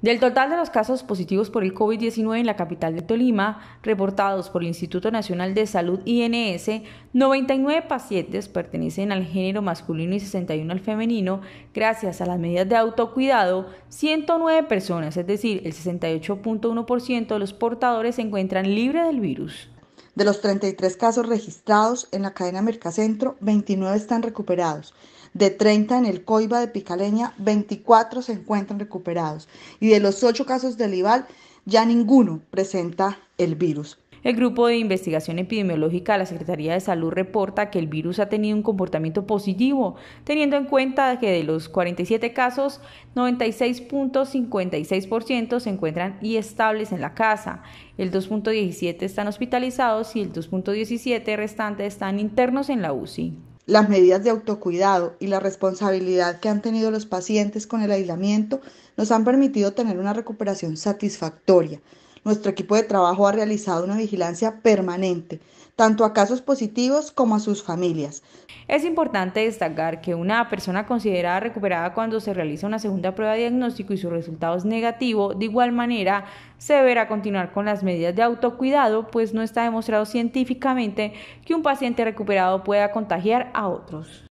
Del total de los casos positivos por el COVID-19 en la capital de Tolima, reportados por el Instituto Nacional de Salud INS, 99 pacientes pertenecen al género masculino y 61 al femenino. Gracias a las medidas de autocuidado, 109 personas, es decir, el 68.1% de los portadores se encuentran libres del virus. De los 33 casos registrados en la cadena Mercacentro, 29 están recuperados. De 30 en el Coiba de Picaleña, 24 se encuentran recuperados. Y de los 8 casos del IVAL, ya ninguno presenta el virus. El Grupo de Investigación Epidemiológica de la Secretaría de Salud reporta que el virus ha tenido un comportamiento positivo, teniendo en cuenta que de los 47 casos, 96.56% se encuentran y estables en la casa, el 2.17 están hospitalizados y el 2.17 restante están internos en la UCI. Las medidas de autocuidado y la responsabilidad que han tenido los pacientes con el aislamiento nos han permitido tener una recuperación satisfactoria nuestro equipo de trabajo ha realizado una vigilancia permanente, tanto a casos positivos como a sus familias. Es importante destacar que una persona considerada recuperada cuando se realiza una segunda prueba de diagnóstico y su resultado es negativo, de igual manera se deberá continuar con las medidas de autocuidado, pues no está demostrado científicamente que un paciente recuperado pueda contagiar a otros.